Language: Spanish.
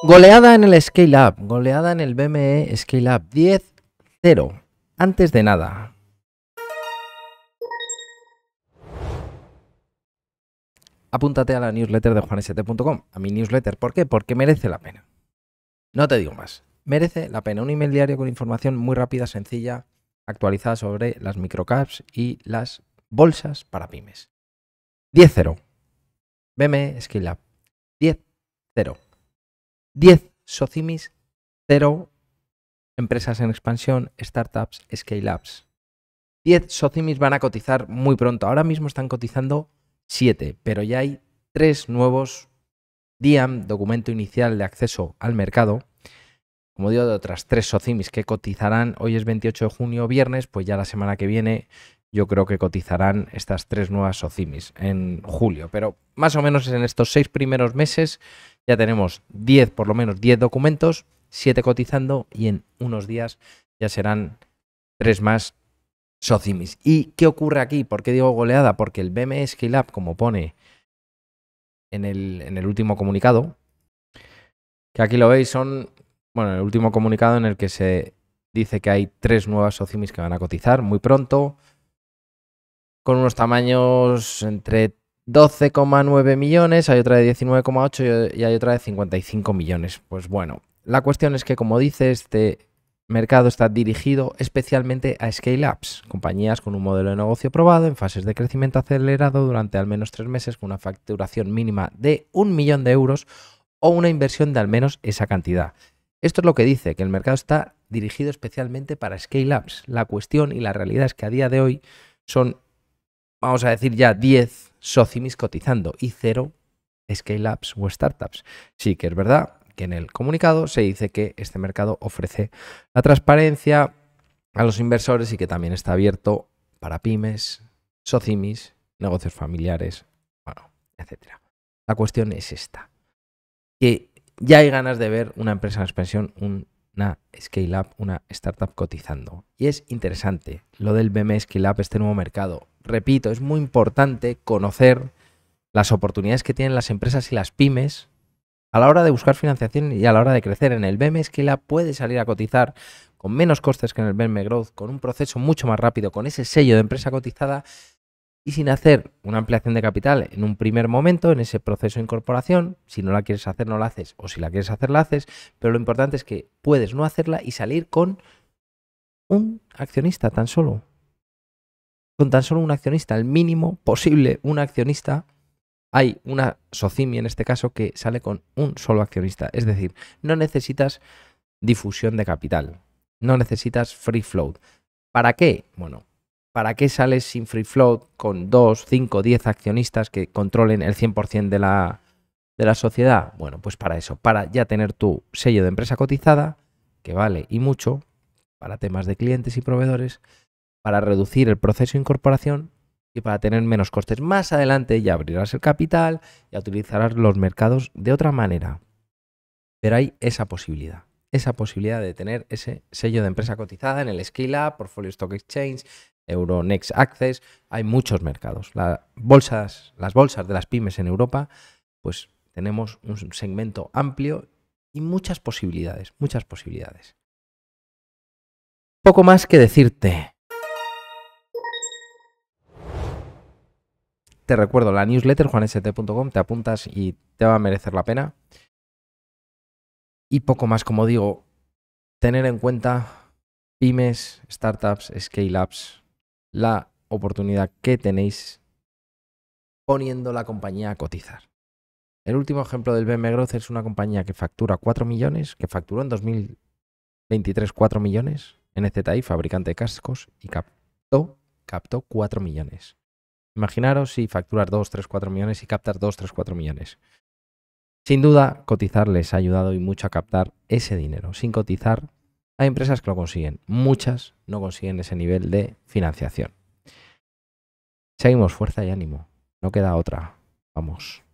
Goleada en el Scale Up, goleada en el BME Scale Up 10-0. Antes de nada. Apúntate a la newsletter de juanst.com, a mi newsletter. ¿Por qué? Porque merece la pena. No te digo más. Merece la pena. Un email diario con información muy rápida, sencilla, actualizada sobre las microcaps y las bolsas para pymes. 10-0. BME Scale Up. 10-0. 10 socimis, 0 empresas en expansión, startups, scale-ups. 10 socimis van a cotizar muy pronto. Ahora mismo están cotizando 7, pero ya hay 3 nuevos DIAM, documento inicial de acceso al mercado. Como digo, de otras 3 socimis que cotizarán, hoy es 28 de junio, viernes, pues ya la semana que viene yo creo que cotizarán estas tres nuevas SOCIMIS en julio. Pero más o menos en estos seis primeros meses ya tenemos 10, por lo menos 10 documentos, 7 cotizando y en unos días ya serán tres más SOCIMIS. ¿Y qué ocurre aquí? ¿Por qué digo goleada? Porque el BMS Lab, como pone en el, en el último comunicado, que aquí lo veis, son, bueno, el último comunicado en el que se dice que hay tres nuevas SOCIMIS que van a cotizar muy pronto con unos tamaños entre 12,9 millones, hay otra de 19,8 y hay otra de 55 millones. Pues bueno, la cuestión es que, como dice, este mercado está dirigido especialmente a scale-ups, compañías con un modelo de negocio probado en fases de crecimiento acelerado durante al menos tres meses con una facturación mínima de un millón de euros o una inversión de al menos esa cantidad. Esto es lo que dice, que el mercado está dirigido especialmente para scale-ups. La cuestión y la realidad es que a día de hoy son vamos a decir ya 10 socimis cotizando y 0 scale-ups o startups. Sí que es verdad que en el comunicado se dice que este mercado ofrece la transparencia a los inversores y que también está abierto para pymes, socimis, negocios familiares, bueno, etc. La cuestión es esta, que ya hay ganas de ver una empresa en expansión, un una scale-up, una startup cotizando. Y es interesante lo del BM Scale-up, este nuevo mercado. Repito, es muy importante conocer las oportunidades que tienen las empresas y las pymes a la hora de buscar financiación y a la hora de crecer. En el BM Scale-up puede salir a cotizar con menos costes que en el BME Growth, con un proceso mucho más rápido, con ese sello de empresa cotizada y sin hacer una ampliación de capital en un primer momento, en ese proceso de incorporación, si no la quieres hacer no la haces o si la quieres hacer la haces, pero lo importante es que puedes no hacerla y salir con un accionista tan solo. Con tan solo un accionista, el mínimo posible, un accionista. Hay una socimi en este caso que sale con un solo accionista, es decir, no necesitas difusión de capital, no necesitas free float. ¿Para qué? Bueno, ¿para qué sales sin free float con 2, 5, 10 accionistas que controlen el 100% de la, de la sociedad? Bueno, pues para eso, para ya tener tu sello de empresa cotizada, que vale y mucho, para temas de clientes y proveedores, para reducir el proceso de incorporación y para tener menos costes. Más adelante ya abrirás el capital, y utilizarás los mercados de otra manera. Pero hay esa posibilidad, esa posibilidad de tener ese sello de empresa cotizada en el Scale Up, Portfolio Stock Exchange, Euronext Access, hay muchos mercados. Las bolsas, las bolsas de las pymes en Europa, pues tenemos un segmento amplio y muchas posibilidades, muchas posibilidades. Poco más que decirte. Te recuerdo la newsletter juanst.com, te apuntas y te va a merecer la pena. Y poco más, como digo, tener en cuenta pymes, startups, scale-ups, la oportunidad que tenéis poniendo la compañía a cotizar. El último ejemplo del BM Growth es una compañía que factura 4 millones, que facturó en 2023 4 millones en e ZTI fabricante de cascos, y captó, captó 4 millones. Imaginaros si facturas 2, 3, 4 millones y captas 2, 3, 4 millones. Sin duda, cotizar les ha ayudado y mucho a captar ese dinero. Sin cotizar, hay empresas que lo consiguen, muchas no consiguen ese nivel de financiación. Seguimos, fuerza y ánimo. No queda otra. Vamos.